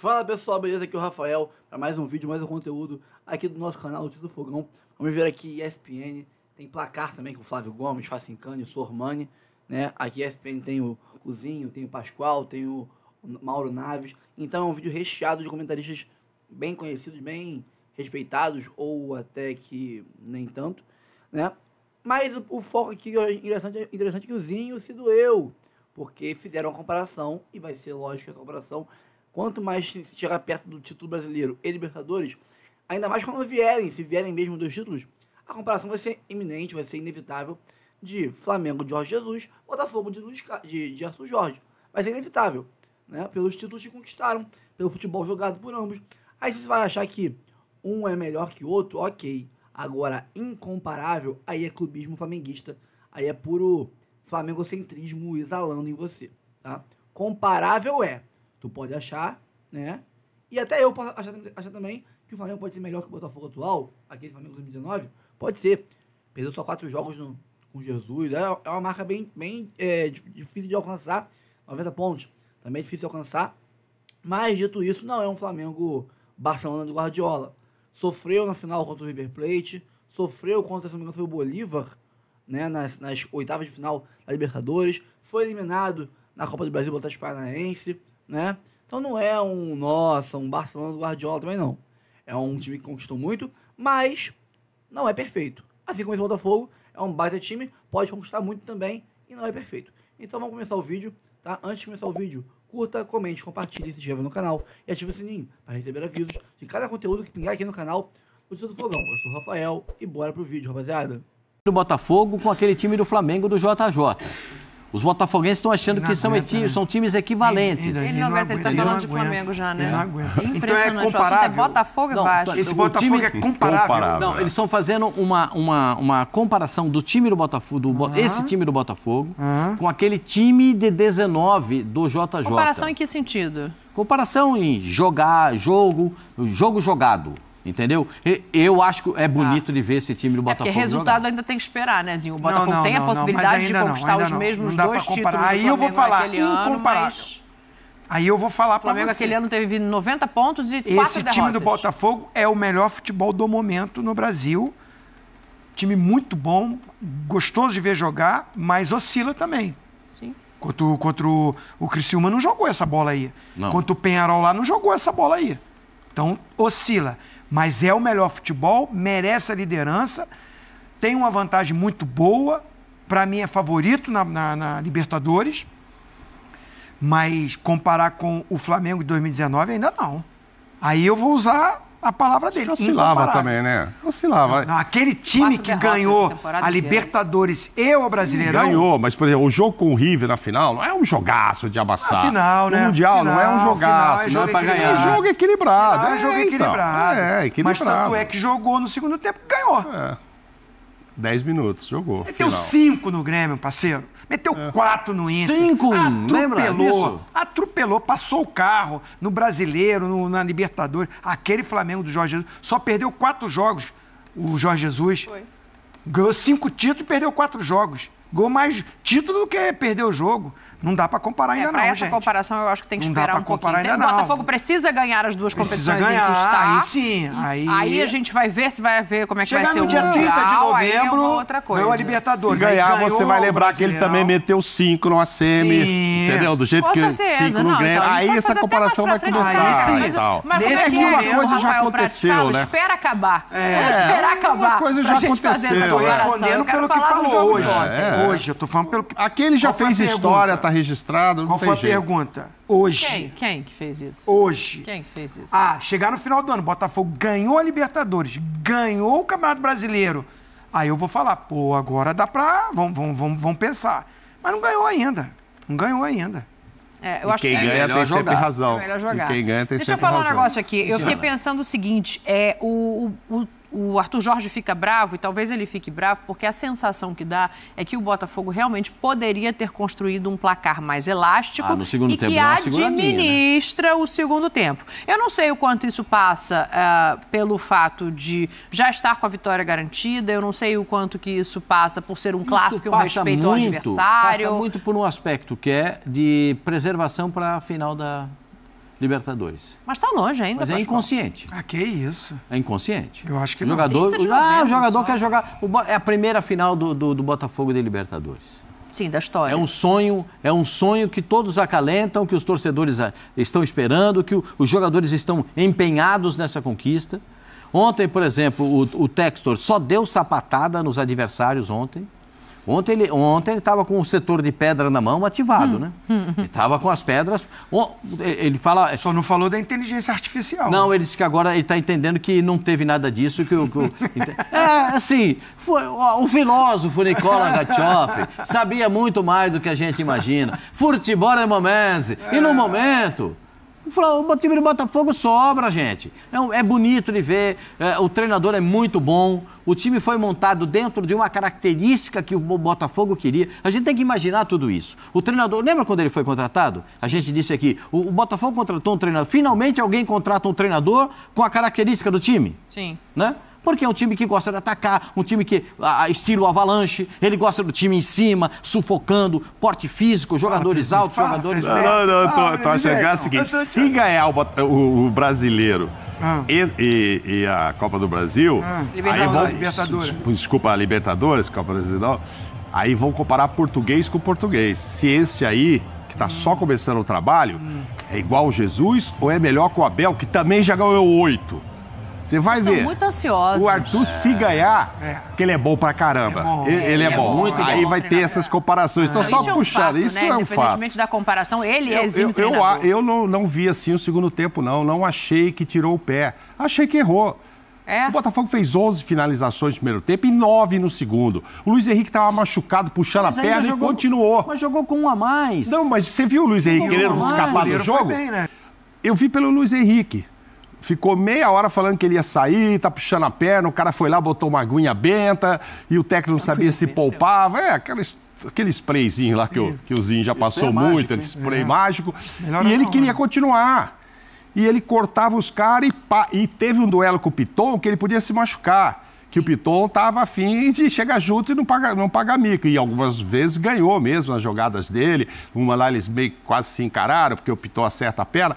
Fala pessoal, beleza? Aqui é o Rafael para mais um vídeo, mais um conteúdo aqui do nosso canal Notícias do Fogão. Vamos ver aqui ESPN, tem placar também com o Flávio Gomes, Facincani, Sormani, né? Aqui ESPN tem o, o Zinho, tem o Pascoal, tem o, o Mauro Naves. Então é um vídeo recheado de comentaristas bem conhecidos, bem respeitados ou até que nem tanto, né? Mas o, o foco aqui é interessante, interessante é que o Zinho se doeu, porque fizeram a comparação e vai ser lógico a comparação quanto mais se chegar perto do título brasileiro e Libertadores, ainda mais quando vierem, se vierem mesmo dois títulos, a comparação vai ser iminente, vai ser inevitável de Flamengo de Jorge Jesus, Botafogo de, Luiz, de, de Arthur Jorge. Mas ser inevitável, né? Pelos títulos que conquistaram, pelo futebol jogado por ambos. Aí você vai achar que um é melhor que o outro, ok. Agora, incomparável, aí é clubismo flamenguista. Aí é puro flamengocentrismo exalando em você, tá? Comparável é. Tu pode achar, né? E até eu posso achar, achar também que o Flamengo pode ser melhor que o Botafogo atual, aquele Flamengo 2019. Pode ser. Perdeu só quatro jogos no, com Jesus. É, é uma marca bem, bem é, difícil de alcançar. 90 pontos. Também é difícil de alcançar. Mas, dito isso, não é um Flamengo Barcelona do Guardiola. Sofreu na final contra o River Plate. Sofreu contra, se não me engano, foi o Bolívar. Né, nas, nas oitavas de final da Libertadores. Foi eliminado na Copa do Brasil pelo Atlético Paranaense né? Então não é um, nossa, um Barcelona do Guardiola também não. É um time que conquistou muito, mas não é perfeito. Assim como esse Botafogo é um baita time, pode conquistar muito também e não é perfeito. Então vamos começar o vídeo, tá? Antes de começar o vídeo, curta, comente, compartilhe, se inscreva no canal e ative o sininho para receber avisos de cada conteúdo que pingar aqui no canal do Tito Fogão. Eu sou o Rafael e bora pro vídeo, rapaziada. Do Botafogo com aquele time do Flamengo do JJ. Os botafoguenses estão achando que são, aguenta, né? são, times equivalentes. Ele, ele não aguenta, ele está falando de Flamengo já, né? Ele não aguenta. Impressionante. Então é, é comparável. É Botafogo não, baixo. Esse Botafogo é time... é comparável. comparável. Não, eles estão fazendo uma, uma, uma comparação do time do Botafogo, do, esse time do Botafogo, com aquele time de 19 do JJ. Comparação em que sentido? Comparação em jogar, jogo, jogo jogado. Entendeu? Eu acho que é tá. bonito ah. de ver esse time do Botafogo. É porque resultado jogar. ainda tem que esperar, né, Zinho? O Botafogo não, não, tem a não, possibilidade de conquistar os mesmos dois títulos. Aí eu vou falar, incomparável. Mas... Aí eu vou falar para você. O Flamengo aquele ano teve 90 pontos e Esse derrotas. time do Botafogo é o melhor futebol do momento no Brasil. Time muito bom, gostoso de ver jogar, mas oscila também. Sim. Contra, o, contra o, o Criciúma não jogou essa bola aí. Não. Contra o Penharol lá não jogou essa bola aí. Então, oscila mas é o melhor futebol, merece a liderança, tem uma vantagem muito boa, para mim é favorito na, na, na, Libertadores, mas comparar com o Flamengo de 2019 ainda não. Aí eu vou usar a palavra dele. Oscilava também, né? Oscilava. aquele time que ganhou a Libertadores e o Brasileirão. ganhou, mas, por exemplo, o jogo com o River na final não é um jogaço de abassar. Final, né? O Mundial final, não é um jogaço. Final, é jogo não é pra ganhar. É jogo equilibrado. Final, é, é jogo é, então. equilibrado. É, equilibrado. Mas tanto é que jogou no segundo tempo que ganhou. É. 10 minutos, jogou. Meteu 5 no Grêmio, parceiro. Meteu 4 é. no Inter. 5? Lembra disso? Atropelou, passou o carro no Brasileiro, no, na Libertadores. Aquele Flamengo do Jorge Jesus só perdeu 4 jogos, o Jorge Jesus. Foi. Ganhou 5 títulos e perdeu 4 jogos. Ganhou mais título do que perdeu o jogo. Não dá para comparar é, ainda não, essa gente. comparação eu acho que tem que não esperar um pouquinho. Ainda o Botafogo não. precisa ganhar as duas precisa competições ganhar, em que está. Aí sim. Aí... aí a gente vai ver se vai ver como é que Chegar vai ser o Mundial. dia 30 de é novembro, é outra Libertadores. Se ganhar, você vai lembrar que ele também meteu cinco no ACM. Sim. Entendeu? Do jeito Com que cinco no Grêmio. Então, aí essa comparação vai começar. Aí sim. Tal. Mas, mas é uma coisa já aconteceu, né? Espera acabar. Espera acabar. Uma coisa já aconteceu. Estou respondendo pelo que falou hoje. Hoje, eu estou falando pelo que... Aquele já fez história, tá Tá registrado. Qual foi a jeito. pergunta? Hoje. Quem? Quem que fez isso? Hoje. Quem que fez isso? Ah, chegar no final do ano, Botafogo ganhou a Libertadores, ganhou o Campeonato Brasileiro. Aí eu vou falar, pô, agora dá pra. Vamos, vamos, vamos, vamos pensar. Mas não ganhou ainda. Não ganhou ainda. É, eu acho quem que é ganha é tem jogar. sempre razão. É melhor jogar. E quem ganha tem sempre razão Deixa eu falar razão. um negócio aqui. Eu fiquei pensando o seguinte: é, o, o, o o Arthur Jorge fica bravo, e talvez ele fique bravo, porque a sensação que dá é que o Botafogo realmente poderia ter construído um placar mais elástico ah, e que né? administra né? o segundo tempo. Eu não sei o quanto isso passa uh, pelo fato de já estar com a vitória garantida, eu não sei o quanto que isso passa por ser um clássico e um respeito muito, ao adversário. Passa muito por um aspecto que é de preservação para a final da Libertadores. Mas está longe ainda. Mas é inconsciente. Ah, que isso? É inconsciente. Eu acho que o não. Jogador, ah, o jogador quer jogar. O, é a primeira final do, do, do Botafogo de Libertadores. Sim, da história. É um sonho, é um sonho que todos acalentam, que os torcedores ah, estão esperando, que o, os jogadores estão empenhados nessa conquista. Ontem, por exemplo, o, o Textor só deu sapatada nos adversários ontem. Ontem ele ontem estava com o setor de pedra na mão ativado, hum. né? Hum. Ele estava com as pedras. Ele fala. Só não falou da inteligência artificial. Não, ele disse que agora ele está entendendo que não teve nada disso. Que, que, é, assim, foi, o filósofo Nicola Gatiopi sabia muito mais do que a gente imagina. Furtibora e Momenzi. E no é. momento. Falou, o time do Botafogo sobra, gente. É, é bonito de ver, é, o treinador é muito bom, o time foi montado dentro de uma característica que o Botafogo queria. A gente tem que imaginar tudo isso. O treinador, lembra quando ele foi contratado? A gente disse aqui, o, o Botafogo contratou um treinador. Finalmente alguém contrata um treinador com a característica do time. Sim. Né? Porque é um time que gosta de atacar, um time que, a, estilo avalanche, ele gosta do time em cima, sufocando, porte físico, jogadores altos, jogadores... Não, não, não, tô, tô achando que é o seguinte, se ganhar o, o, o brasileiro ah. E, e, e, a Copa do Brasil. Ah. Aí vão, Libertadores. Desculpa, a Libertadores, Copa Brasileira. Aí vão comparar português com português. Se esse aí, que está hum. só começando o trabalho, hum. é igual o Jesus ou é melhor que o Abel, que também já ganhou oito? Você vai ver. muito O Arthur, é. se ganhar, é. porque ele é bom pra caramba. É bom. Ele, ele, é, é bom. Muito Aí bom. vai ter essas comparações. Então, é. só isso puxar, isso é um fato. Né? é Independentemente da comparação, ele é exímio Eu, não, vi assim o segundo tempo, não. Não achei que tirou o pé. Achei que errou. É. O Botafogo fez 11 finalizações no primeiro tempo e 9 no segundo. O Luiz Henrique estava machucado, puxando mas a perna jogou, e continuou. Mas jogou com um a mais. Não, mas você viu o Luiz Henrique querendo escapar do jogo? Bem, né? Eu vi pelo Luiz Henrique ficou meia hora falando que ele ia sair, tá puxando a perna, o cara foi lá, botou uma aguinha benta e o técnico não sabia se poupava. É, aqueles aquele sprayzinho lá que o, que o Zinho já é passou é muito, mágico, aquele spray é. mágico. Melhor e ele não, queria né? continuar. E ele cortava os caras e, e teve um duelo com o Piton que ele podia se machucar. Sim. Que o Piton estava afim de chegar junto e não pagar não paga mico. E algumas vezes ganhou mesmo as jogadas dele. Uma lá eles meio quase se encararam, porque o Piton acerta a perna.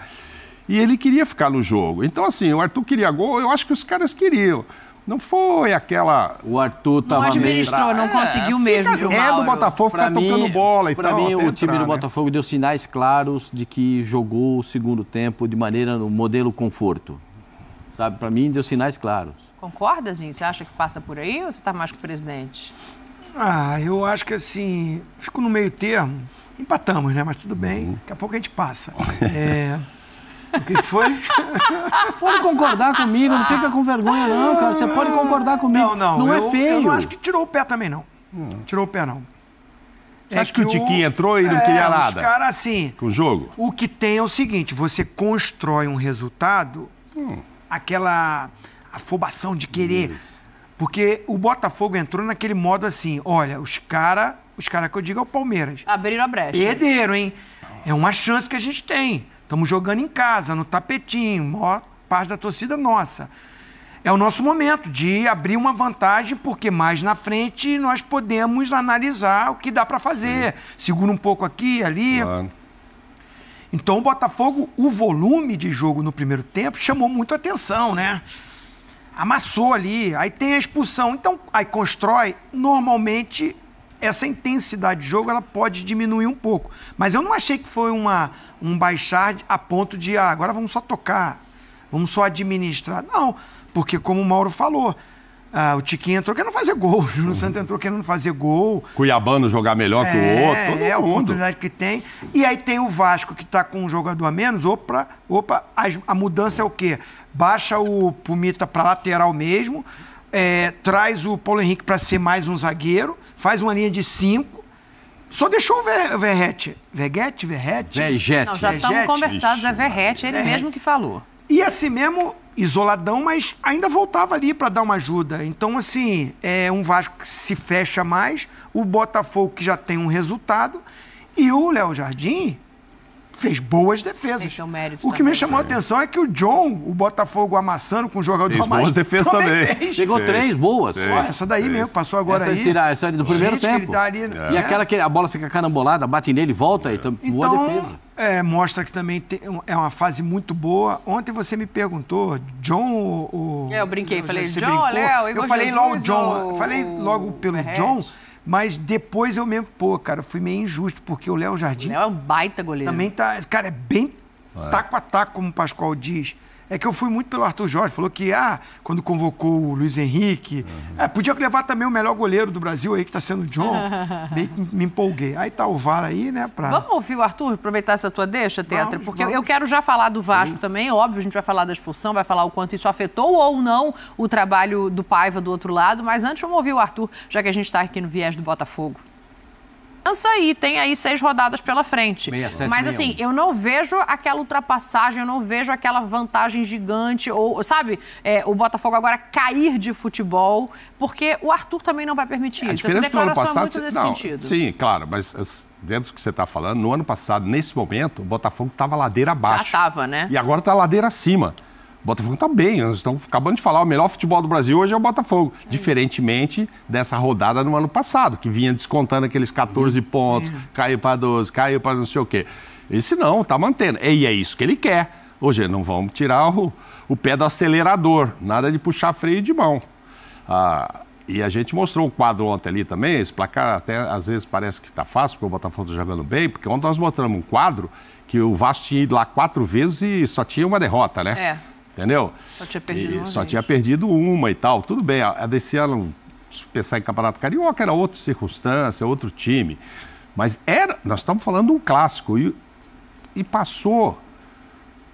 E ele queria ficar no jogo. Então, assim, o Arthur queria gol, eu acho que os caras queriam. Não foi aquela. O Arthur tava Não administrou, não conseguiu é, mesmo. Fica, é do Botafogo ficar mim, tocando bola e pra tal. Para mim, o entrar, time do né? Botafogo deu sinais claros de que jogou o segundo tempo de maneira no modelo conforto. Sabe, para mim deu sinais claros. Concorda, gente? Você acha que passa por aí ou você está mais que o presidente? Ah, eu acho que assim, fico no meio termo. Empatamos, né? Mas tudo bem. Uhum. Daqui a pouco a gente passa. É. O que foi? pode concordar comigo, não fica com vergonha, não, cara. Você pode concordar comigo. Não, não. Não é eu, é feio. Eu não acho que tirou o pé também, não. Hum. Tirou o pé, não. Você é acha que, que o Tiquinho entrou e não é, queria nada? Os caras, assim. Com o jogo? O que tem é o seguinte: você constrói um resultado, hum. aquela afobação de querer. Isso. Porque o Botafogo entrou naquele modo assim: olha, os caras, os caras que eu digo é o Palmeiras. Abriram a brecha. Perderam, hein? É uma chance que a gente tem. Estamos jogando em casa, no tapetinho, maior parte da torcida nossa. É o nosso momento de abrir uma vantagem, porque mais na frente nós podemos analisar o que dá para fazer. Sim. Segura um pouco aqui, ali. Claro. Então o Botafogo, o volume de jogo no primeiro tempo chamou muito atenção, né? Amassou ali, aí tem a expulsão. Então, aí constrói, normalmente essa intensidade de jogo ela pode diminuir um pouco. Mas eu não achei que foi uma, um baixar a ponto de ah, agora vamos só tocar, vamos só administrar. Não, porque como o Mauro falou, ah, o Tiquinho entrou querendo fazer gol, o Júnior Santos entrou querendo fazer gol. Cuiabano jogar melhor é, que o é, outro. Todo é a oportunidade que tem. E aí tem o Vasco que está com um jogador a menos. Opa, opa a, a mudança é o quê? Baixa o Pumita para lateral mesmo, é, traz o Paulo Henrique para ser mais um zagueiro faz uma linha de cinco. Só deixou o Ver, Verrete. Verguete? Verrete? Vegete. Não, já estamos conversados. É Verrete, ele Verrete. mesmo que falou. E assim mesmo, isoladão, mas ainda voltava ali para dar uma ajuda. Então, assim, é um Vasco que se fecha mais, o Botafogo que já tem um resultado, e o Léo Jardim fez boas defesas. Esse é o mérito o que me chamou a é. atenção é que o John, o Botafogo amassando com o jogador fez do Amaz, boas defesas também. também. Chegou fez. três boas. Fez. essa daí fez. mesmo, passou agora essa é aí. essa do primeiro Gente, tempo. Tá ali, é. E aquela que a bola fica carambolada, bate nele, volta, é. então, boa defesa. É, mostra que também tem, é uma fase muito boa. Ontem você me perguntou, John o. É, eu brinquei, eu falei, John, Léo, Eu falei Jesus, logo John, ou... falei logo pelo John mas depois eu mesmo, pô, cara, fui meio injusto, porque o Léo Jardim. Léo é um baita goleiro. Também tá. Cara, é bem é. taco a taco, como o Pascoal diz é que eu fui muito pelo Arthur Jorge. Falou que, ah, quando convocou o Luiz Henrique, uhum. é, podia levar também o melhor goleiro do Brasil aí, que está sendo o John. que me empolguei. Aí tá o VAR aí, né? Pra... Vamos ouvir o Arthur, aproveitar essa tua deixa, Tetra, vamos, porque vamos. eu quero já falar do Vasco Sim. também. Óbvio, a gente vai falar da expulsão, vai falar o quanto isso afetou ou não o trabalho do Paiva do outro lado. Mas antes, vamos ouvir o Arthur, já que a gente está aqui no viés do Botafogo. França e tem aí seis rodadas pela frente. 67, Mas assim, 61. eu não vejo aquela ultrapassagem, eu não vejo aquela vantagem gigante, ou, sabe, é, o Botafogo agora cair de futebol, porque o Arthur também não vai permitir é, isso. Essa declaração é passado, é muito nesse não, sentido. Sim, claro, mas dentro do que você está falando, no ano passado, nesse momento, o Botafogo estava ladeira abaixo. Já estava, né? E agora está ladeira acima. O Botafogo está bem, nós estamos acabando de falar, o melhor futebol do Brasil hoje é o Botafogo. É. Diferentemente dessa rodada no ano passado, que vinha descontando aqueles 14 pontos, é. caiu para 12, caiu para não sei o quê. Esse não, está mantendo. E é isso que ele quer. Hoje não vamos tirar o, o pé do acelerador, nada de puxar freio de mão. Ah, e a gente mostrou um quadro ontem ali também, esse placar até às vezes parece que está fácil, porque o Botafogo está jogando bem, porque ontem nós mostramos um quadro que o Vasco tinha ido lá quatro vezes e só tinha uma derrota, né? É entendeu? Só tinha perdido e, uma. Só tinha perdido uma e tal. Tudo bem, a, a desse ano, se pensar em Campeonato Carioca, era outra circunstância, outro time. Mas era, nós estamos falando de um clássico e, e passou.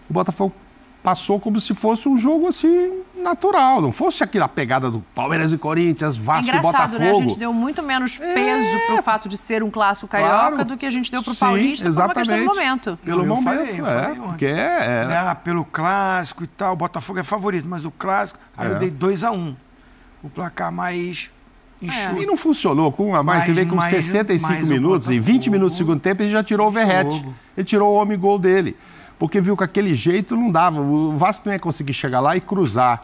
O Botafogo passou como se fosse um jogo assim natural, não fosse aquela pegada do Palmeiras e Corinthians, é Vasco é e Botafogo. Né? A gente deu muito menos peso é... para o fato de ser um clássico carioca claro. do que a gente deu para o Paulista exatamente. por uma questão momento. Pelo eu momento, falei, eu é, falei porque é, é... Ah, pelo clássico e tal, o Botafogo é favorito, mas o clássico, aí eu é. dei 2 a 1 um, o placar mais é. E não funcionou com a mais. você vê que com mais, 65 mais minutos, em 20 minutos do segundo tempo, ele já tirou o Verrete. Ele tirou o homem gol dele porque viu que aquele jeito não dava. O Vasco não ia conseguir chegar lá e cruzar.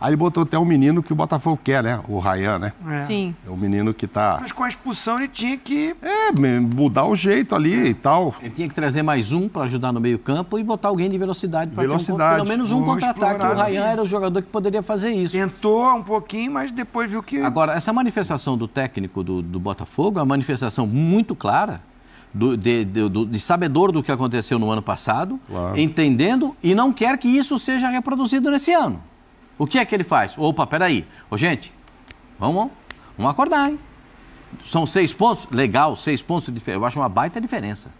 Aí ele botou até um menino que o Botafogo quer, né? O Ryan, né? É. Sim. É o menino que tá. Mas com a expulsão ele tinha que. É, mudar o jeito ali e tal. Ele tinha que trazer mais um para ajudar no meio-campo e botar alguém de velocidade para velocidade. Um... pelo menos um contra-ataque. O Ryan era o jogador que poderia fazer isso. Tentou um pouquinho, mas depois viu que. Agora, essa manifestação do técnico do, do Botafogo é uma manifestação muito clara do, de, de, de, sabedor do que aconteceu no ano passado, claro. entendendo e não quer que isso seja reproduzido nesse ano. O que é que ele faz? Opa, peraí. Ô, gente, vamos, vamos acordar, hein? São seis pontos? Legal, seis pontos de diferença. Eu acho uma baita diferença.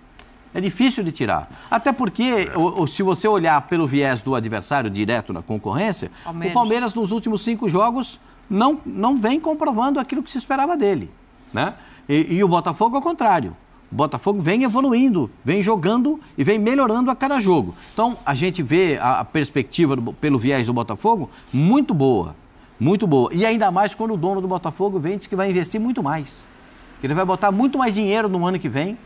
É difícil de tirar. Até porque, se você olhar pelo viés do adversário direto na concorrência, o Palmeiras nos últimos cinco jogos não, não vem comprovando aquilo que se esperava dele. Né? E, e o Botafogo, ao contrário. Botafogo vem evoluindo, vem jogando e vem melhorando a cada jogo. Então, a gente vê a, perspectiva do, pelo viés do Botafogo muito boa. Muito boa. E ainda mais quando o dono do Botafogo vem diz que vai investir muito mais. que Ele vai botar muito mais dinheiro no ano que vem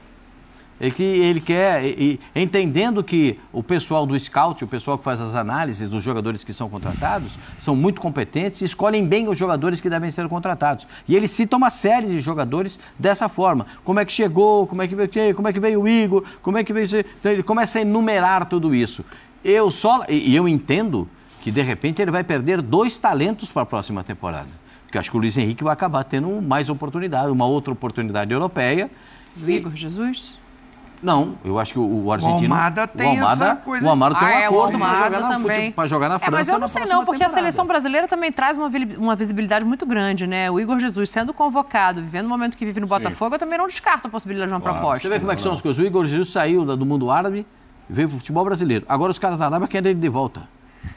é que ele quer, e, e, entendendo que o pessoal do scout, o pessoal que faz as análises dos jogadores que são contratados, são muito competentes e escolhem bem os jogadores que devem ser contratados. E ele cita uma série de jogadores dessa forma. Como é que chegou, como é que veio, como é que veio o Igor, como é que veio. Então ele começa a enumerar tudo isso. Eu só. E eu entendo que de repente ele vai perder dois talentos para a próxima temporada. Porque acho que o Luiz Henrique vai acabar tendo mais oportunidade, uma outra oportunidade europeia. Do Igor Jesus? Não, eu acho que o, o argentino. O Almada tem ah, é, o Almada, essa coisa. O Almada tem ah, um é, acordo para jogar, jogar, na França. É, mas eu não sei, não, porque temporada. a seleção brasileira também traz uma, uma, visibilidade muito grande, né? O Igor Jesus sendo convocado, vivendo o momento que vive no Botafogo, Sim. eu também não descarto a possibilidade de uma claro. proposta. Você vê como é que são as coisas. O Igor Jesus saiu do mundo árabe veio para o futebol brasileiro. Agora os caras da Arábia querem ele de volta.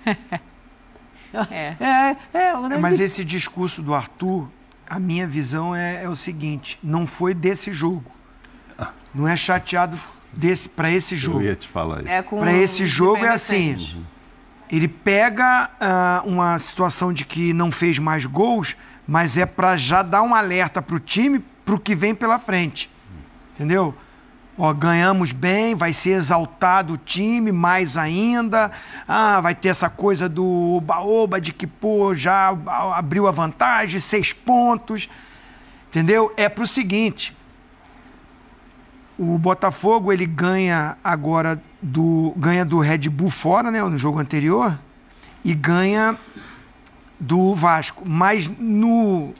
É. É, é. É, é, mas esse discurso do Arthur, a minha visão é, é o seguinte: não foi desse jogo não é chateado desse para esse jogo. Eu ia te falar isso. É para esse jogo é assim. Ele pega uh, uma situação de que não fez mais gols, mas é para já dar um alerta para o time para o que vem pela frente. Entendeu? Ó, ganhamos bem, vai ser exaltado o time mais ainda. Ah, vai ter essa coisa do oba-oba de que, pô, já abriu a vantagem, seis pontos. Entendeu? É para o seguinte: o Botafogo ele ganha agora do ganha do Red Bull fora, né, no jogo anterior, e ganha do Vasco, mas no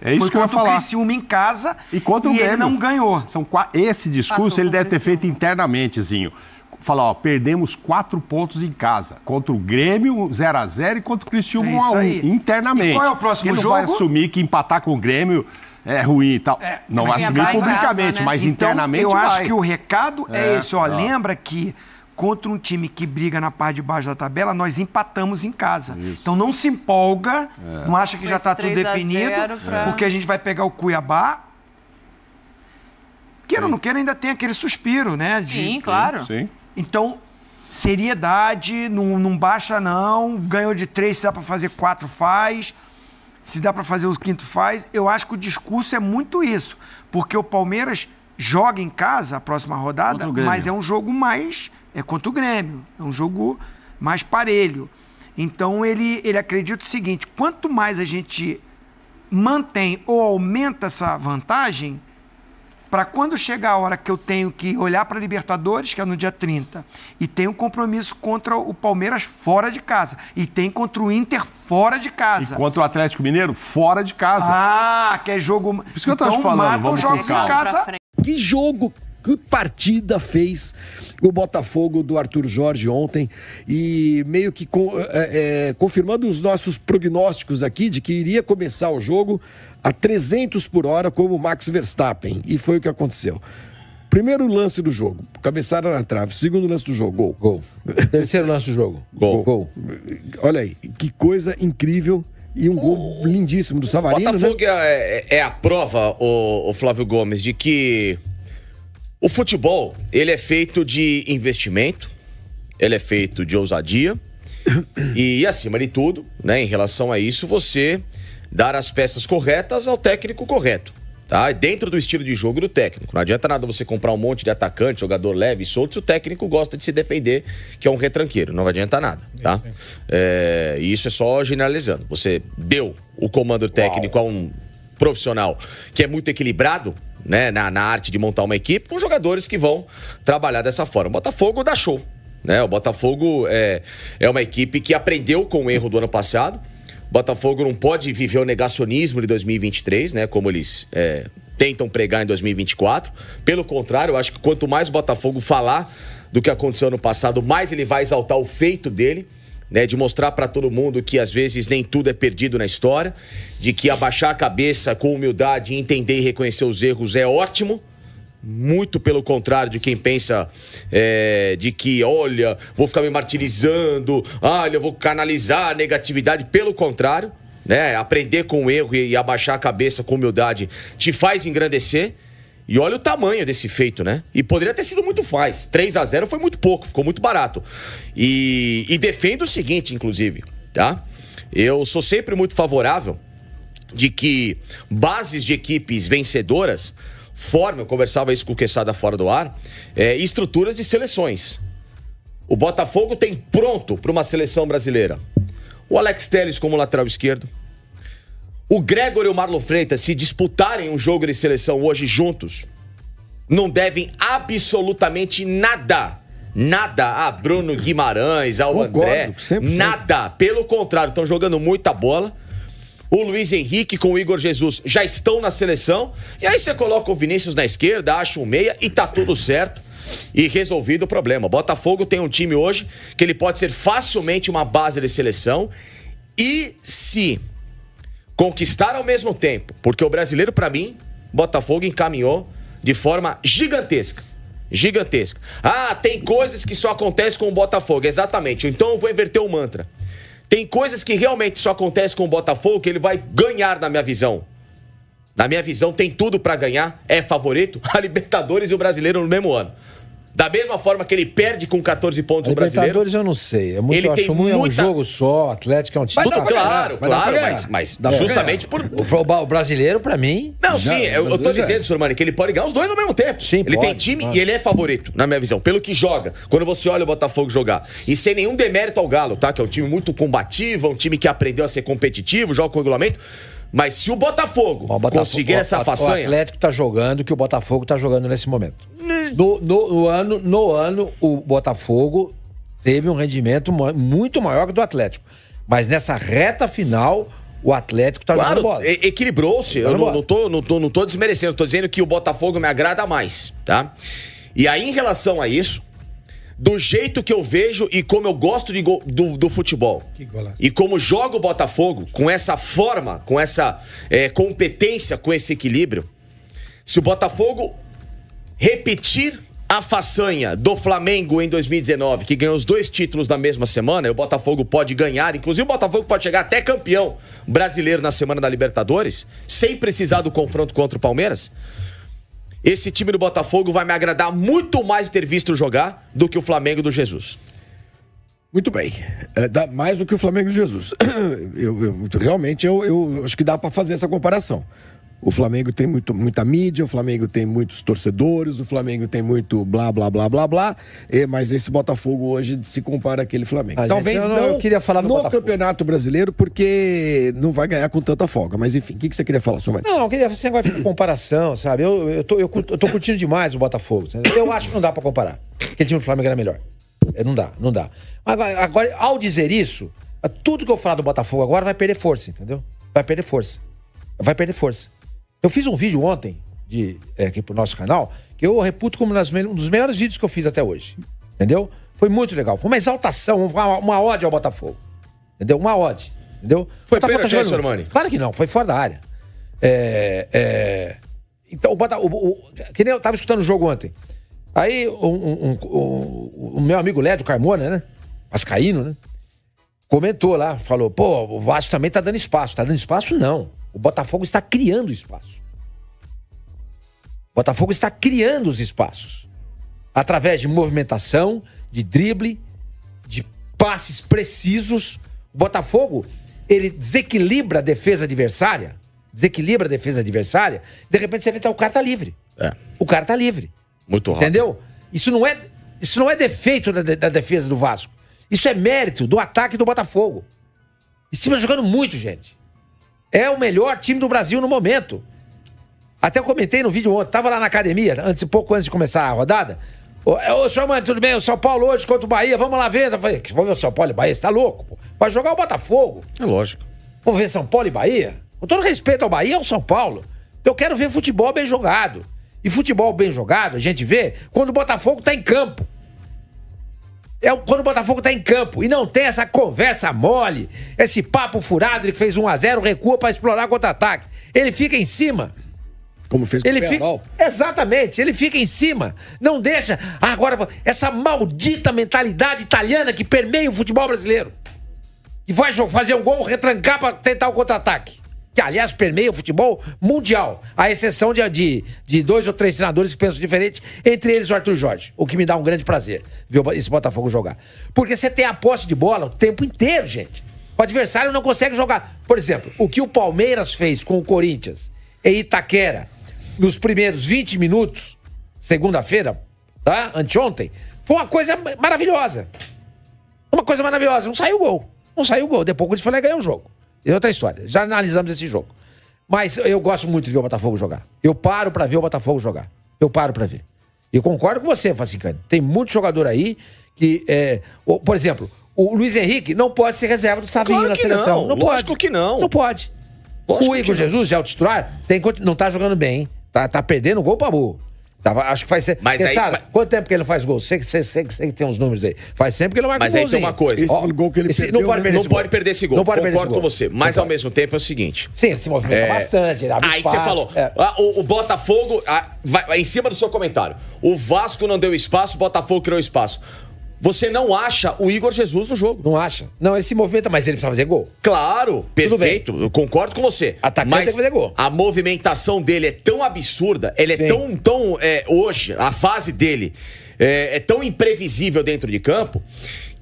é isso que eu ia falar. o Criciúma em casa e, contra o e Grêmio. ele não ganhou. São esse discurso ele deve ter feito internamente, Zinho. Falar, ó, perdemos quatro pontos em casa. Contra o Grêmio, 0x0 e contra o Criciúma, 1x1. É um internamente. E qual é o próximo Porque jogo? Ele vai assumir que empatar com o Grêmio é ruim e tal. É, não assumir publicamente, casa, né? mas então, internamente. Eu vai. acho que o recado é, é esse, ó. Tá. Lembra que contra um time que briga na parte de baixo da tabela, nós empatamos em casa. Isso. Então não se empolga, é. não acha que Foi já está tudo definido, pra... porque a gente vai pegar o Cuiabá. Queira ou não queira, ainda tem aquele suspiro, né? De... Sim, claro. Sim. Então, seriedade, não, não baixa não, ganhou de três, se dá para fazer quatro, faz se dá para fazer o quinto faz. Eu acho que o discurso é muito isso, porque o Palmeiras joga em casa a próxima rodada, mas é um jogo mais é contra o Grêmio, é um jogo mais parelho. Então ele ele acredita o seguinte: quanto mais a gente mantém ou aumenta essa vantagem, para quando chegar a hora que eu tenho que olhar para Libertadores, que é no dia 30, e tenho compromisso contra o Palmeiras fora de casa, e tem contra o Inter fora de casa. E contra o Atlético Mineiro fora de casa. Ah, que é jogo. Por isso que eu tô te então falando, vamos jogos em casa. Que jogo que partida fez o Botafogo do Arthur Jorge ontem e meio que com, é, é, confirmando os nossos prognósticos aqui de que iria começar o jogo a 300 por hora como Max Verstappen e foi o que aconteceu. Primeiro lance do jogo, cabeçada na trave. Segundo lance do jogo, gol. Gol. Terceiro lance do jogo, gol. gol. Olha aí, que coisa incrível e um gol lindíssimo do Savarino. Botafogo né? É, é, é, a prova, o, o Flávio Gomes, de que o futebol, ele é feito de investimento, ele é feito de ousadia e, acima de tudo, né, em relação a isso, você dar as peças corretas ao técnico correto. Tá? Dentro do estilo de jogo do técnico. Não adianta nada você comprar um monte de atacante, jogador leve e solto, se o técnico gosta de se defender, que é um retranqueiro. Não adianta nada. Tá? É, isso é só generalizando. Você deu o comando técnico Uau. a um profissional que é muito equilibrado, né, na, na arte de montar uma equipe com jogadores que vão trabalhar dessa forma. O Botafogo dá show. Né? O Botafogo é, é uma equipe que aprendeu com o erro do ano passado. O Botafogo não pode viver o negacionismo de 2023, né? Como eles é, tentam pregar em 2024. Pelo contrário, eu acho que quanto mais o Botafogo falar do que aconteceu no passado, mais ele vai exaltar o feito dele né, de mostrar para todo mundo que às vezes nem tudo é perdido na história, de que abaixar a cabeça com humildade, entender e reconhecer os erros é ótimo. Muito pelo contrário de quem pensa é, de que, olha, vou ficar me martirizando, olha, ah, vou canalizar a negatividade. Pelo contrário, né? Aprender com o erro e, e abaixar a cabeça com humildade te faz engrandecer e olha o tamanho desse feito, né? E poderia ter sido muito mais 3 a 0 foi muito pouco, ficou muito barato. E, e defendo o seguinte, inclusive, tá? Eu sou sempre muito favorável de que bases de equipes vencedoras formem, eu conversava isso com o Quesada fora do ar, é, estruturas de seleções. O Botafogo tem pronto para uma seleção brasileira. O Alex Telles como lateral esquerdo o Gregor e o Marlon Freitas, se disputarem um jogo de seleção hoje juntos, não devem absolutamente nada. Nada a Bruno Guimarães, ao Concordo, André. 100%. Nada. Pelo contrário, estão jogando muita bola. O Luiz Henrique com o Igor Jesus já estão na seleção. E aí você coloca o Vinícius na esquerda, acha um meia e tá tudo certo. E resolvido o problema. Botafogo tem um time hoje que ele pode ser facilmente uma base de seleção. E se conquistar ao mesmo tempo, porque o brasileiro, para mim, Botafogo encaminhou de forma gigantesca. Gigantesca. Ah, tem coisas que só acontecem com o Botafogo, exatamente. Então eu vou inverter o mantra. Tem coisas que realmente só acontecem com o Botafogo que ele vai ganhar, na minha visão. Na minha visão, tem tudo para ganhar, é favorito, a Libertadores e o Brasileiro no mesmo ano. Da mesma forma que ele perde com 14 pontos o brasileiro. Libertadores eu não sei. É muito, ele tem muito, muita... é um jogo só, Atlético é um time. Tudo, claro, ganhar, claro, mas, mas, mas justamente por. O, o brasileiro, pra mim. Não, já, sim, eu, eu tô é. dizendo, senhor Mani, que ele pode ganhar os dois ao mesmo tempo. Sim, ele pode, tem time pode. e ele é favorito, na minha visão, pelo que joga. Quando você olha o Botafogo jogar. E sem nenhum demérito ao Galo, tá? Que é um time muito combativo, é um time que aprendeu a ser competitivo, joga com regulamento. Mas se o Botafogo, o Botafogo conseguir o, essa o, façanha. O Atlético está jogando o que o Botafogo está jogando nesse momento. No, no, no, ano, no ano, o Botafogo teve um rendimento muito maior que o do Atlético. Mas nessa reta final, o Atlético tá claro, jogando bola. Equilibrou-se. Tá eu não, não, tô, não, tô, não tô desmerecendo, tô dizendo que o Botafogo me agrada mais, tá? E aí, em relação a isso, do jeito que eu vejo e como eu gosto de go do, do, futebol. E como joga o Botafogo, com essa forma, com essa é, competência, com esse equilíbrio, se o Botafogo repetir a façanha do Flamengo em 2019, que ganhou os dois títulos na mesma semana, e o Botafogo pode ganhar, inclusive o Botafogo pode chegar até campeão brasileiro na semana da Libertadores, sem precisar do confronto contra o Palmeiras esse time do Botafogo vai me agradar muito mais ter visto jogar do que o Flamengo do Jesus. Muito bem. É, dá mais do que o Flamengo do Jesus. Eu, eu realmente, eu, eu, acho que dá para fazer essa comparação. O Flamengo tem muito, muita mídia, o Flamengo tem muitos torcedores, o Flamengo tem muito blá, blá, blá, blá, blá. E, mas esse Botafogo hoje se compara àquele Flamengo. A Talvez gente, eu não, eu queria falar no Campeonato Brasileiro, porque não vai ganhar com tanta folga. Mas enfim, o que, que você queria falar, Somário? Não, eu queria esse negócio de comparação, sabe? Eu, eu, tô, eu, eu tô curtindo demais o Botafogo. Sabe? Eu acho que não dá pra comparar. Aquele time do Flamengo era melhor. É, não dá, não dá. Agora, agora, ao dizer isso, tudo que eu falar do Botafogo agora vai perder força, entendeu? Vai perder força. Vai perder força. Eu fiz um vídeo ontem de, é, aqui pro nosso canal que eu reputo como um dos melhores vídeos que eu fiz até hoje. Entendeu? Foi muito legal. Foi uma exaltação, uma, uma ode ao Botafogo. Entendeu? Uma ode. Entendeu? Foi pênalti, tá é Armani? Claro que não, foi fora da área. É, é... Então, o Botafogo... O, o... Que nem eu tava escutando o jogo ontem. Aí, um, um, um, o meu amigo Lédio Carmona, né? Vascaíno, né? Comentou lá, falou, pô, o Vasco também tá dando espaço. Tá dando espaço? Não. O Botafogo está criando espaço. O Botafogo está criando os espaços através de movimentação, de drible, de passes precisos. O Botafogo, ele desequilibra a defesa adversária, desequilibra a defesa adversária, de repente você vê que tá, o cara tá livre. É. O cara tá livre. Muito rápido. Entendeu? Isso não é, isso não é defeito da, da defesa do Vasco. Isso é mérito do ataque do Botafogo. Em cima jogando muito, gente. É o melhor time do Brasil no momento. Até comentei no vídeo ontem, tava lá na academia, antes, pouco antes de começar a rodada. Ô, é, ô senhor mano, tudo bem? O São Paulo hoje contra o Bahia, vamos lá ver. Eu falei, vamos ver o São Paulo e Bahia, você tá louco? Pô. Vai jogar o Botafogo. É lógico. Vamos ver São Paulo e Bahia? Com todo respeito ao Bahia, ao é São Paulo. Eu quero ver futebol bem jogado. E futebol bem jogado, a gente vê quando o Botafogo tá em campo é quando o Botafogo está em campo e não tem essa conversa mole, esse papo furado que fez 1 a 0 recua para explorar contra-ataque. Ele fica em cima. Como fez com ele o fica... Exatamente, ele fica em cima. Não deixa. Ah, agora, essa maldita mentalidade italiana que permeia o futebol brasileiro. Que vai fazer um gol, retrancar para tentar o contra-ataque que aliás permeia o futebol mundial, à exceção de, de, de, dois ou três treinadores que pensam diferente, entre eles o Arthur Jorge, o que me dá um grande prazer ver esse Botafogo jogar. Porque você tem a posse de bola o tempo inteiro, gente. O adversário não consegue jogar. Por exemplo, o que o Palmeiras fez com o Corinthians em Itaquera nos primeiros 20 minutos, segunda-feira, tá? Anteontem, foi uma coisa maravilhosa. Uma coisa maravilhosa. Não saiu gol. Não saiu gol. Depois o Corinthians foi lá e ganhou o jogo. É outra história. Já analisamos esse jogo. Mas eu gosto muito de ver o Botafogo jogar. Eu paro para ver o Botafogo jogar. Eu paro para ver. Eu concordo com você, Facicani. Tem muito jogador aí que, é, por exemplo, o Luiz Henrique não pode ser reserva do Savinho claro na seleção. Não, não Lógico que não. Não pode. Lógico o Igor Jesus, já é o titular, tem, não tá jogando bem, hein? Tá, tá perdendo gol pra burro. Tava, acho que faz ser. Mas aí, sabe, mas... quanto tempo que ele não faz gol? Sei que você, tem uns números aí. Faz sempre que ele não marca mas aí tem uma coisa. Esse Ó, gol que ele esse, perdeu, não pode, né? perder, não esse pode perder esse gol. Não pode Concordo esse gol. com você. Mas não ao mesmo tempo é o seguinte. Sim, ele se movimenta é, é... bastante. Ele abre aí espaço, você falou. É... o, o, Botafogo, ah, vai, em cima do seu comentário. O Vasco não deu espaço, o Botafogo criou espaço. Você não acha o Igor Jesus no jogo. Não acha. Não, ele se movimenta, mas ele precisa fazer gol. Claro, perfeito. Eu concordo com você. Atacante mas tem que fazer gol. A movimentação dele é tão absurda, ele é tão, tão é, hoje, a fase dele é, é tão imprevisível dentro de campo,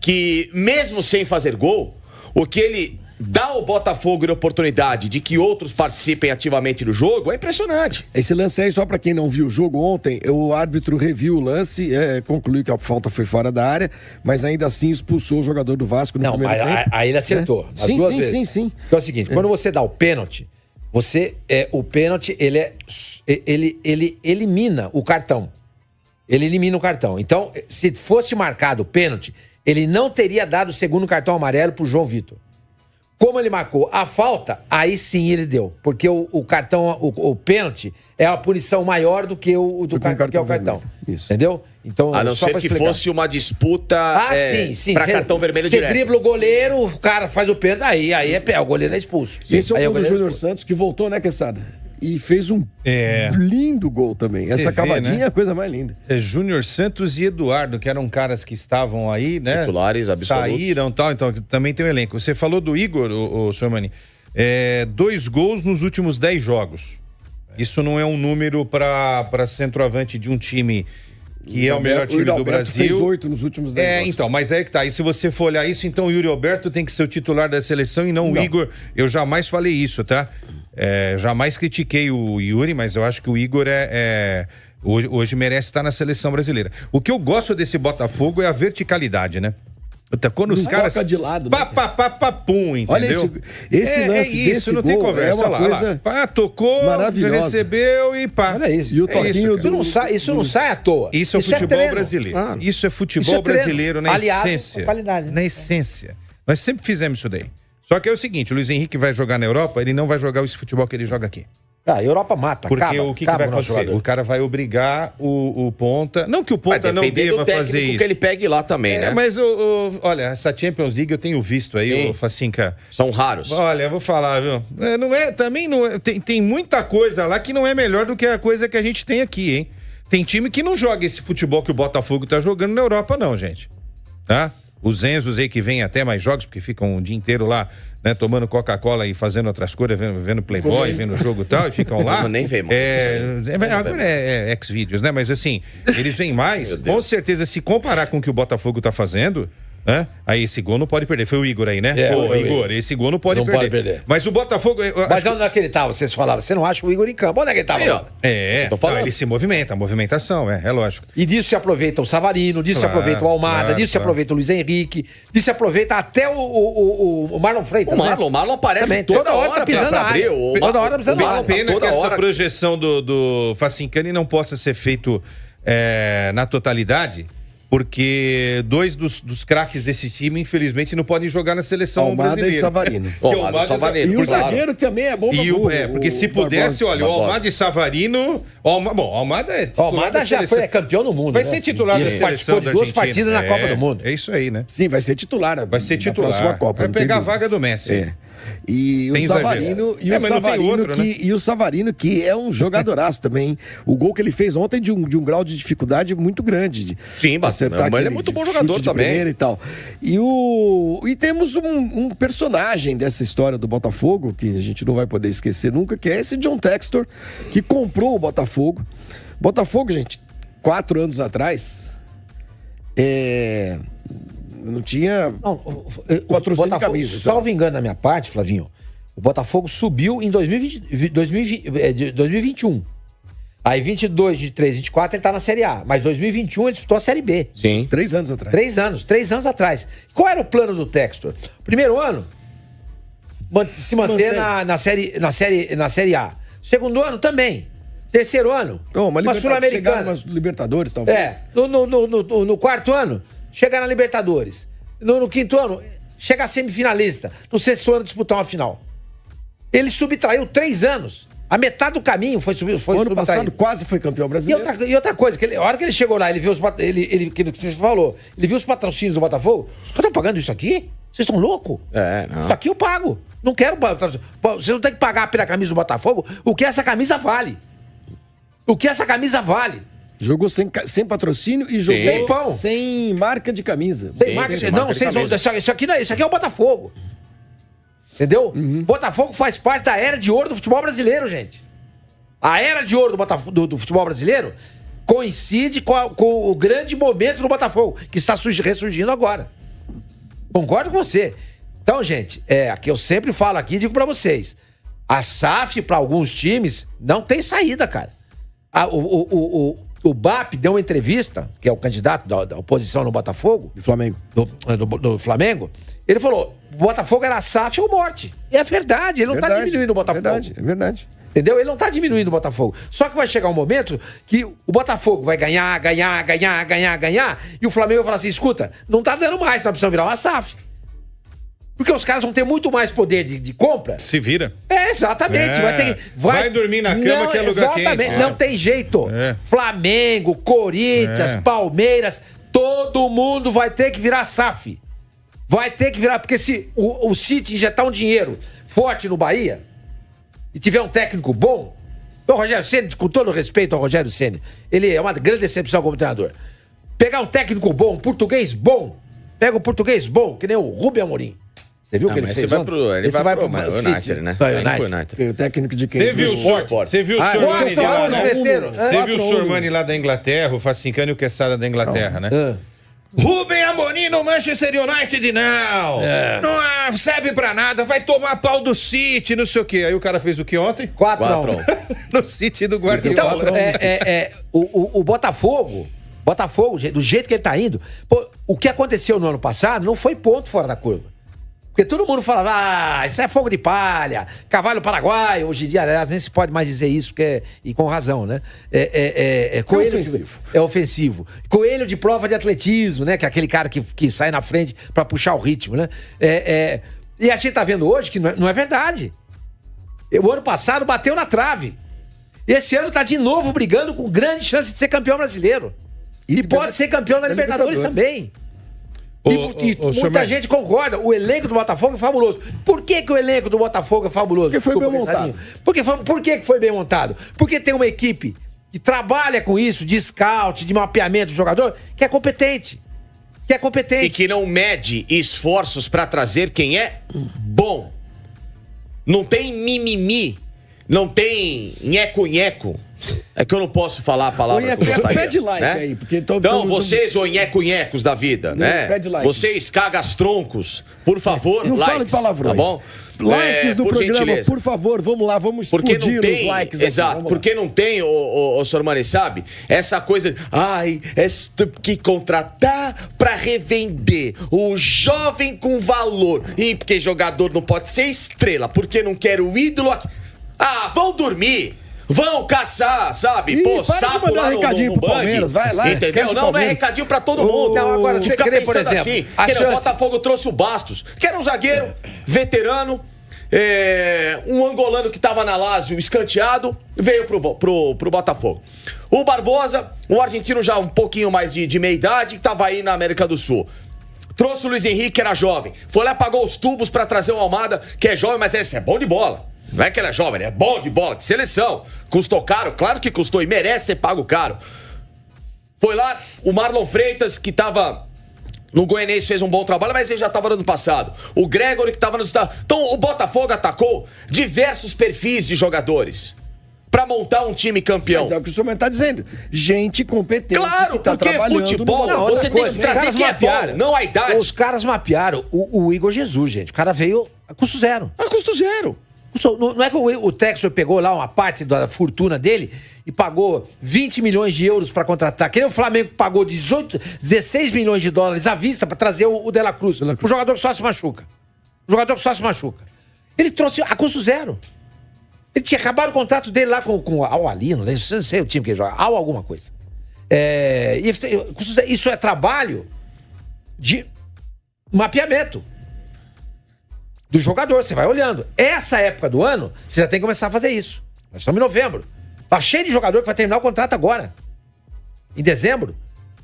que mesmo sem fazer gol, o que ele dá ao Botafogo a oportunidade de que outros participem ativamente do jogo é impressionante. Esse lance aí, só para quem não viu o jogo ontem, o árbitro reviu o lance, é, concluiu que a falta foi fora da área, mas ainda assim expulsou o jogador do Vasco no não, primeiro mas, tempo. Aí ele é. acertou. É. Sim, sim, vezes. sim, sim. Então é o seguinte, quando é. você dá o pênalti, você é, o pênalti ele é, é ele, ele elimina o cartão. Ele elimina o cartão. Então, se fosse marcado o pênalti, ele não teria dado o segundo cartão amarelo pro João Vitor. Como ele marcou a falta, aí sim ele deu. Porque o, o cartão, o, o, pênalti, é a punição maior do que o do car cartão, que é o cartão. Isso. Entendeu? Então, a não ser que fosse uma disputa ah, é, sim, sim. pra cê, cartão vermelho cê direto. Você dribla o goleiro, o cara faz o pênalti, aí, aí é pé, o goleiro é expulso. Sim. Esse é o, o do é Júnior Santos que voltou, né, Quesada? e fez um é. lindo gol também. Cê Essa vê, cavadinha é né? é a coisa mais linda. É, Júnior Santos e Eduardo, que eram caras que estavam aí, né? Titulares absolutos. Saíram tal, então também tem um elenco. Você falou do Igor, o, o senhor Mani, é, dois gols nos últimos dez jogos. Isso não é um número para centroavante de um time que é o melhor time do Brasil. Fez oito nos últimos dez É, jogos. então, mas é que tá. E se você for olhar isso, então o Yuri Alberto tem que ser o titular da seleção e não, não. o Igor. Eu jamais falei isso, tá? É, jamais critiquei o Yuri, mas eu acho que o Igor é... é... Hoje, hoje merece estar na seleção brasileira. O que eu gosto desse Botafogo é a verticalidade, né? Puta, tá, quando os caras. de lado. Né? Pá, pá, pá, pá, pum, entendeu? Olha esse, esse é, lance. É isso, não tem conversa. É uma lá, coisa lá. Pá, tocou, recebeu e pá. Olha isso. É e o toquinho é isso, do... não sai, isso não sai à toa. Isso é isso é futebol é brasileiro. Ah. Isso é futebol isso é brasileiro na Aliado, essência. Qualidade, Na essência. Nós sempre fizemos isso daí. Só que é o seguinte: o Luiz Henrique vai jogar na Europa, ele não vai jogar esse futebol que ele joga aqui. Ah, a Europa mata. Porque acaba, o que, que vai acontecer? O cara vai obrigar o, o ponta. Não que o ponta vai, não deva fazer isso. que ele pegue lá também, é, né? Mas, o, o, olha, essa Champions League eu tenho visto aí, Sim. o Facinca. São raros. Olha, vou falar, viu? É, não é, também não é, tem, tem muita coisa lá que não é melhor do que a coisa que a gente tem aqui, hein? Tem time que não joga esse futebol que o Botafogo tá jogando na Europa, não, gente. Tá? os Enzos aí que vêm até mais jogos, porque ficam o dia inteiro lá, né, tomando Coca-Cola e fazendo outras coisas, vendo, vendo Playboy, é? vendo jogo e tal, e ficam lá. nem vê mais. É, é, agora é, é, é X-Vídeos, né? Mas assim, eles vêm mais, com certeza, se comparar com o que o Botafogo tá fazendo, Aí esse gol não pode perder. Foi o Igor aí, né? É, Pô, o Igor, esse gol não pode, não perder. pode perder. Mas o Botafogo. Mas acho... onde é que ele tava? Vocês falaram, você não acha o Igor em campo? Onde é que ele tava? Aí, é, tô falando. Não, ele se movimenta, a movimentação, é, é lógico. E disso se aproveita o Savarino, disso claro, se aproveita o Almada, claro, disso claro. se aproveita o Luiz Henrique, disso se aproveita até o, o, o, o Marlon Freitas. O né? Marlon, né? Marlon aparece Também, toda, toda, hora, pisando na Toda hora pisando na pena toda que hora... essa projeção do, do Facincani não possa ser feito é, na totalidade porque dois dos, dos craques desse time, infelizmente, não podem jogar na seleção Almada brasileira. E Savarino. Almada e Savarino. E o claro. zagueiro também é bom e o, É, porque o, se pudesse, olha, o Almada e Savarino. Alma, bom, Almada é Almada já foi é campeão no mundo. Vai né? ser titular Sim. da seleção participou de duas partidas na Copa é, do Mundo. É isso aí, né? Sim, vai ser titular. Vai ser titular. Na próxima Copa. Vai pegar a vaga do Messi. É. E Sem o Savarino, e, é, o Savarino outro, que, né? e o Savarino, que é um jogadoraço também. O gol que ele fez ontem de um, de um grau de dificuldade muito grande. De Sim, acertar mas ele é muito bom jogador também. E, tal. e, o, e temos um, um personagem dessa história do Botafogo, que a gente não vai poder esquecer nunca, que é esse John Textor, que comprou o Botafogo. Botafogo, gente, quatro anos atrás, é, não tinha não, 400 Botafogo, camisas. Salvo engano da minha parte, Flavinho, o Botafogo subiu em 2020, 2020, 2021. Aí 22, 23, 24 ele tá na Série A. Mas 2021 ele disputou a Série B. Sim. Três anos atrás. Três anos. Três anos atrás. Qual era o plano do Textor? Primeiro ano, se, se manter na, na, série, na, série, na Série A. Segundo ano, também. Terceiro ano, oh, uma, uma Sul-Americana. Libertadores, talvez. É. No, no, no, no quarto ano, chegar na Libertadores. No, no quinto ano, chegar semifinalista. No sexto ano, disputar uma final. Ele subtraiu três anos. A metade do caminho foi subir. Foi o ano passado quase foi campeão brasileiro. E outra, e outra coisa, que ele, a hora que ele chegou lá, ele viu os ele, ele, que você falou, ele viu os patrocínios do Botafogo. Os caras estão pagando isso aqui? Vocês estão loucos? É, não. Isso aqui eu pago. Não quero. Vocês não têm que pagar pela camisa do Botafogo o que essa camisa vale. O que essa camisa vale. Jogou sem, sem patrocínio e jogou sem marca de camisa. Sem, marca, de, sem marca de camisa. isso aqui, não, é- isso aqui é o Botafogo. Entendeu? Uhum. Botafogo faz parte da era de ouro do futebol brasileiro, gente. A era de ouro do, Botafogo, do, do futebol brasileiro coincide com, a, com, o grande momento do Botafogo, que está ressurgindo agora. Concordo com você. Então, gente, é que eu sempre falo aqui e digo para vocês: a SAF, para alguns times, não tem saída, cara. A, o, o, o, o BAP deu uma entrevista, que é o candidato da, da oposição no Botafogo. Do Flamengo. Do, eh, do, do, Flamengo. Ele falou: Botafogo era SAF ou morte. E é verdade, ele não tá verdade, tá diminuindo o Botafogo. É verdade, é verdade. Entendeu? Ele não tá diminuindo o Botafogo. Só que vai chegar um momento que o Botafogo vai ganhar, ganhar, ganhar, ganhar, ganhar, e o Flamengo vai falar assim: escuta, não tá dando mais, nós precisamos virar uma SAF. Porque os caras vão ter muito mais poder de, de compra. Se vira. É, exatamente. É. Vai, ter, vai... vai dormir na cama não, que é lugar Exatamente, quente. É. não tem jeito. É. Flamengo, Corinthians, é. Palmeiras, todo mundo vai ter que virar SAF. Vai ter que virar, porque se o, o City injetar um dinheiro forte no Bahia e tiver um técnico bom, o Rogério Senna, com todo respeito ao Rogério Senna, ele é uma grande decepção como treinador. Pegar um técnico bom, um português bom, pega um português bom, que nem o Rubem Amorim você viu ah, que ele mas fez? Você vai pro, ele vai, vai pro, pro United, City. né? Vai United. United. O técnico de quem? Você viu o esporte? Você viu o ah, Sormani lá? Você viu o lá da Inglaterra, o Facincano e o Quesada da Inglaterra, ah. né? Ah. Rubem Amorim no Manchester United, não! É. Não é, serve pra nada, vai tomar pau do City, não sei o quê. Aí o cara fez o que ontem? 4 1 No City do então, Guardiola. Então, é, é, é o, o, Botafogo, Botafogo, do jeito que ele tá indo, pô, o que aconteceu no ano passado não foi ponto fora da curva. Porque todo mundo falava, ah, isso é fogo de palha, cavalo paraguaio. Hoje em dia, aliás, nem se pode mais dizer isso, que é, e com razão, né? É, é, é, é, é coelho é ofensivo. De, é ofensivo. Coelho de prova de atletismo, né? Que é aquele cara que, que sai na frente para puxar o ritmo, né? É, e a gente tá vendo hoje que não é, não verdade. O ano passado bateu na trave. Esse ano tá de novo brigando com grande chance de ser campeão brasileiro. E, e pode ser campeão da Libertadores, Libertadores também. O, e, o, o, muita gente concorda, o elenco do Botafogo é fabuloso. Por que, que o elenco do Botafogo é fabuloso? Porque foi Desculpa, bem montado. Porque foi, por que, que foi bem montado? Porque tem uma equipe que trabalha com isso, de scout, de mapeamento do jogador, que é competente. Que é competente. E que não mede esforços para trazer quem é bom. Não tem mimimi. Não tem nheco-nheco. É que eu não posso falar a palavra Onheco, que eu gostaria. Pede like né? aí, porque tô, Então, tô, vocês, onhecunhecos da vida, né? Pede like. Vocês, cagas-troncos, por favor, não likes. Não tá palavrões. Tá bom? Likes é, do por programa, gentileza. por favor, vamos lá, vamos porque explodir tem, os likes. Exato, porque não tem, o, o, o senhor Mane, sabe? Essa coisa, de, ai, é que contratar para revender o jovem com valor. E porque jogador não pode ser estrela, porque não quero ídolo aqui. Ah, vão dormir! Vão caçar, sabe? Ih, Pô, sapo mandar um recadinho pro Palmeiras, vai lá. Entendeu? Não, não é recadinho pra todo mundo. Não, agora você crê, por assim, exemplo, assim, a que chance... o Botafogo trouxe o Bastos, que era um zagueiro veterano, é, um angolano que estava na Lazio escanteado, veio pro, pro, pro Botafogo. O Barbosa, um argentino já um pouquinho mais de, de meia idade, que estava aí na América do Sul. Trouxe o Luiz Henrique, que era jovem. Foi lá, pagou os tubos para trazer o Almada, que é jovem, mas esse é bom de bola. Não é que ele é jovem, ele né? é bom de bola, de seleção. Custou caro? Claro que custou e merece ser pago caro. Foi lá o Marlon Freitas, que tava no Goianense fez um bom trabalho, mas ele já estava no ano passado. O Gregory que estava no estado. Então o Botafogo atacou diversos perfis de jogadores para montar um time campeão. Mas é o que o senhor está dizendo. Gente competente. Claro, tá porque futebol, você tem que trazer quem mapearam. é bom, não a idade. Os caras mapearam o, o Igor Jesus, gente. O cara veio a custo zero. A custo zero. Não é que o, Texas pegou lá uma parte da fortuna dele e pagou 20 milhões de euros para contratar. Que nem o Flamengo pagou 18, 16 milhões de dólares à vista para trazer o, o Dela Cruz. Cruz. O jogador que só se machuca. O jogador que só se machuca. Ele trouxe a custo zero. Ele tinha acabado o contrato dele lá com, com Al Alino? não não sei o time que ele joga, Al alguma coisa. É, isso é trabalho de mapeamento do jogador, você vai olhando. Essa época do ano, você já tem que começar a fazer isso. Nós estamos em novembro. Tá cheio de jogador que vai terminar o contrato agora. Em dezembro.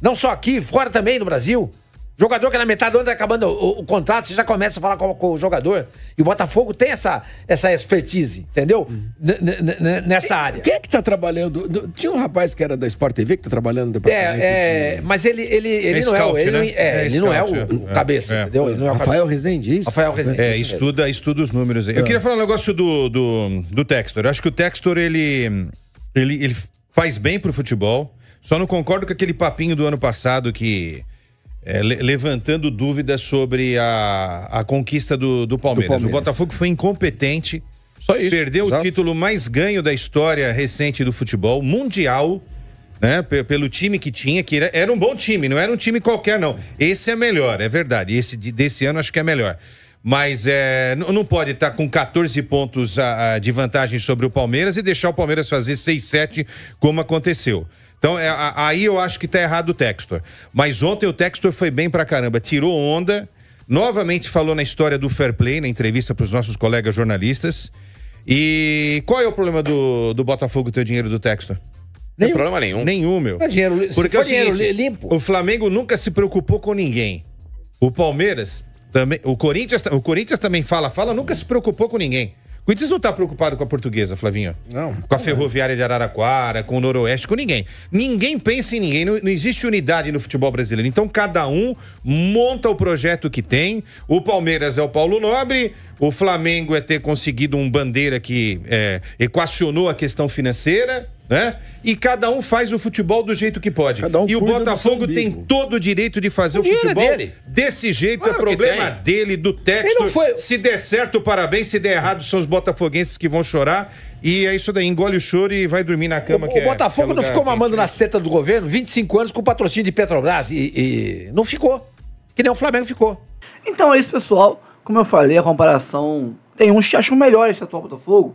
Não só aqui, fora também no Brasil. Jogador que na metade do ano tá acabando o, o, contrato, você já começa a falar com, com, o jogador. E o Botafogo tem essa, essa expertise, entendeu? Uhum. N nessa e, área. Quem é que tá trabalhando? Tinha um rapaz que era da Sport TV que tá trabalhando no é, departamento. É, é mas ele, ele, ele é não é, o ele não é o, cabeça, entendeu? Rafael Rezende, é isso? Rafael Rezende. É, estuda, estuda os números aí. Eu ah. queria falar um negócio do, do, do Textor. Eu acho que o Textor, ele, ele, ele faz bem pro futebol. Só não concordo com aquele papinho do ano passado que é, le levantando dúvidas sobre a, a conquista do, do, Palmeiras. do, Palmeiras. O Botafogo foi incompetente. Só isso. Perdeu exato. o título mais ganho da história recente do futebol, mundial. Né, pelo time que tinha, que era, era um bom time, não era um time qualquer, não. Esse é melhor, é verdade. Esse desse ano acho que é melhor mas é, não pode estar tá com 14 pontos a, a, de vantagem sobre o Palmeiras e deixar o Palmeiras fazer 6-7 como aconteceu. Então, é, aí eu acho que tá errado o Textor. Mas ontem o Textor foi bem pra caramba. Tirou onda, novamente falou na história do fair play, na entrevista pros nossos colegas jornalistas. E qual é o problema do, do Botafogo ter o dinheiro do Textor? Nenhum. Não tem problema nenhum. Nenhum, meu. É dinheiro, Porque é o seguinte, dinheiro limpo. O Flamengo nunca se preocupou com ninguém. O Palmeiras também. O Corinthians, o Corinthians também fala, fala, nunca se preocupou com ninguém. Corinthians não está preocupado com a portuguesa, Flavinho. Não. Com a ferroviária de Araraquara, com o Noroeste, com ninguém. Ninguém pensa em ninguém. Não, não existe unidade no futebol brasileiro. Então cada um monta o projeto que tem. O Palmeiras é o Paulo Nobre, o Flamengo é ter conseguido um bandeira que é, equacionou a questão financeira né? E cada um faz o futebol do jeito que pode. Um e o Botafogo tem todo o direito de fazer o, o futebol dele. desse jeito. É claro é problema dele, do texto. Foi... Se der certo, parabéns. Se der errado, são os botafoguenses que vão chorar. E é isso daí, engole o choro e vai dormir na cama. O, o é, Botafogo é não ficou mamando na seta do governo 25 anos com o patrocínio de Petrobras e, e não ficou. Que nem o Flamengo ficou. Então é isso, pessoal. Como eu falei, a comparação... Tem uns que acham melhor esse atual Botafogo,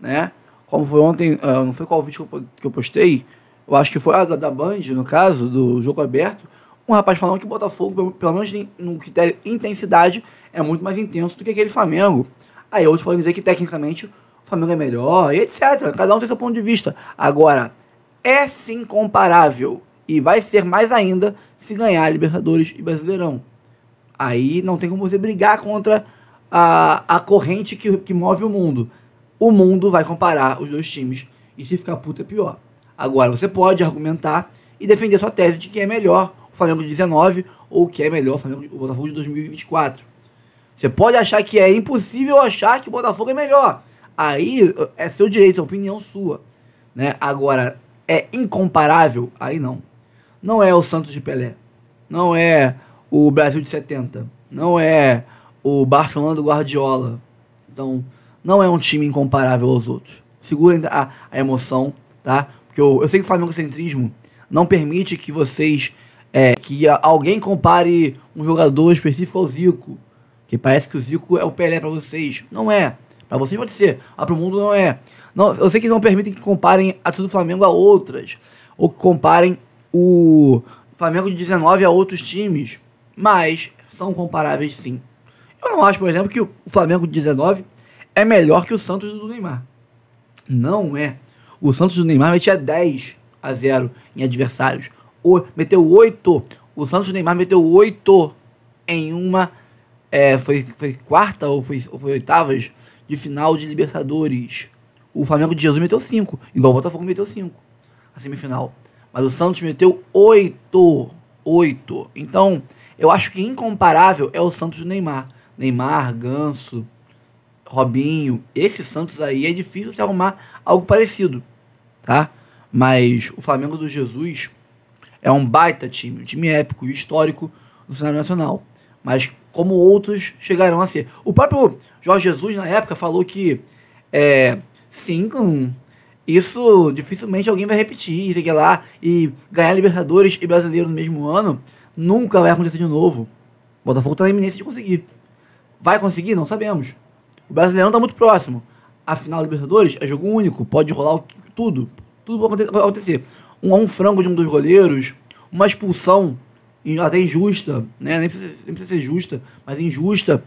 né? como foi ontem, uh, não foi qual vídeo que eu, postei, eu acho que foi a da, da, Band, no caso, do jogo aberto, um rapaz falando que o Botafogo, pelo menos no critério intensidade, é muito mais intenso do que aquele Flamengo. Aí outros podem dizer que tecnicamente o Flamengo é melhor, e etc. Cada um tem seu ponto de vista. Agora, é sim comparável, e vai ser mais ainda se ganhar Libertadores e Brasileirão. Aí não tem como você brigar contra a, a corrente que, que move o mundo o mundo vai comparar os dois times e se ficar puto é pior. Agora você pode argumentar e defender sua tese de que é melhor o Flamengo de 19 ou que é melhor o, Flamengo, o Botafogo de 2024. Você pode achar que é impossível achar que o Botafogo é melhor. Aí é seu direito, é opinião sua. Né? Agora, é incomparável? Aí não. Não é o Santos de Pelé. Não é o Brasil de 70. Não é o Barcelona do Guardiola. Então, não é um time incomparável aos outros. Segurem a, a emoção, tá? Porque eu, eu sei que o flamengo-centrismo não permite que vocês. É, que alguém compare um jogador específico ao Zico. Que parece que o Zico é o Pelé para vocês. Não é. Para vocês pode ser, Mas para o mundo não é. Não, eu sei que não permitem que comparem a tudo do Flamengo a outras, ou que comparem o Flamengo de 19 a outros times, mas são comparáveis sim. Eu não acho, por exemplo, que o Flamengo de 19 é melhor que o Santos do Neymar. Não é. O Santos do Neymar metia 10 a 0 em adversários. O, meteu 8. O Santos do Neymar meteu 8 em uma. É, foi, foi quarta ou foi, ou foi oitavas de final de Libertadores. O Flamengo de Jesus meteu 5, igual o Botafogo meteu 5 na semifinal. Mas o Santos meteu 8. 8. Então, eu acho que incomparável é o Santos do Neymar. Neymar, Ganso, Robinho, esse Santos aí é difícil se arrumar algo parecido, tá? Mas o Flamengo do Jesus é um baita time, um time épico e histórico no cenário nacional. Mas como outros chegarão a ser. O próprio Jorge Jesus, na época, falou que é, sim, isso dificilmente alguém vai repetir, sei que lá, e ganhar Libertadores e Brasileiro no mesmo ano nunca vai acontecer de novo. O Botafogo está na iminência de conseguir. Vai conseguir? Não sabemos. O Brasileirão tá muito próximo. A final Libertadores é jogo único, pode rolar tudo. Tudo pode acontecer. Um, um frango de um dos goleiros, uma expulsão, até injusta, né? Nem precisa, nem precisa ser justa, mas injusta,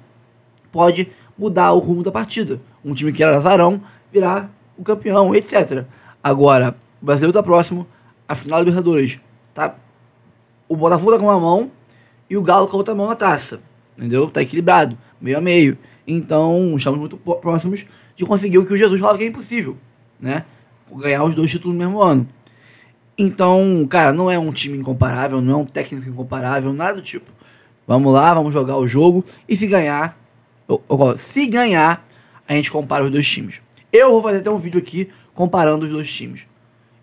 pode mudar o rumo da partida. Um time que era azarão virar o campeão, etc. Agora, o brasileiro tá próximo, a final Libertadores tá. O Botafogo tá com uma mão e o Galo com a outra mão na taça. Entendeu? Tá equilibrado, meio a meio. Então, estamos muito próximos de conseguir o que o Jesus falava que é impossível, né? Ganhar os dois títulos no mesmo ano. Então, cara, não é um time incomparável, não é um técnico incomparável, nada do tipo. Vamos lá, vamos jogar o jogo e se ganhar, eu, eu, se ganhar, a gente compara os dois times. Eu vou fazer até um vídeo aqui comparando os dois times.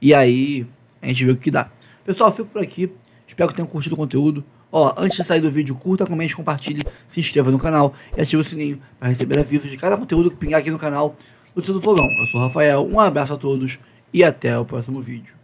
E aí, a gente vê o que dá. Pessoal, fico por aqui. Espero que tenham curtido o conteúdo. Ó, antes de sair do vídeo, curta, comente, compartilhe, se inscreva no canal e ative o sininho para receber avisos de cada conteúdo que pingar aqui no canal do Tio do Fogão. Eu sou o Rafael, um abraço a todos e até o próximo vídeo.